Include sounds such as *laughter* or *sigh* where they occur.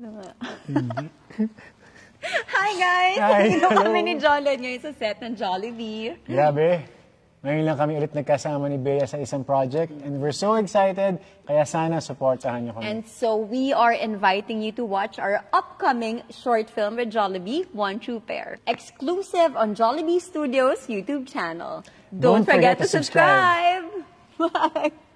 Hi guys! Hi, Dito hello. kami ni Jolod ngayon sa set ng Jollibee. Grabe. Ngayon lang kami ulit nagkasama ni Bea sa isang project and we're so excited kaya sana supportahan niyo kami. And so we are inviting you to watch our upcoming short film with Jollibee, One True Pair. Exclusive on Jollibee Studios YouTube channel. Don't, Don't forget, forget, to subscribe! subscribe. *laughs* Bye!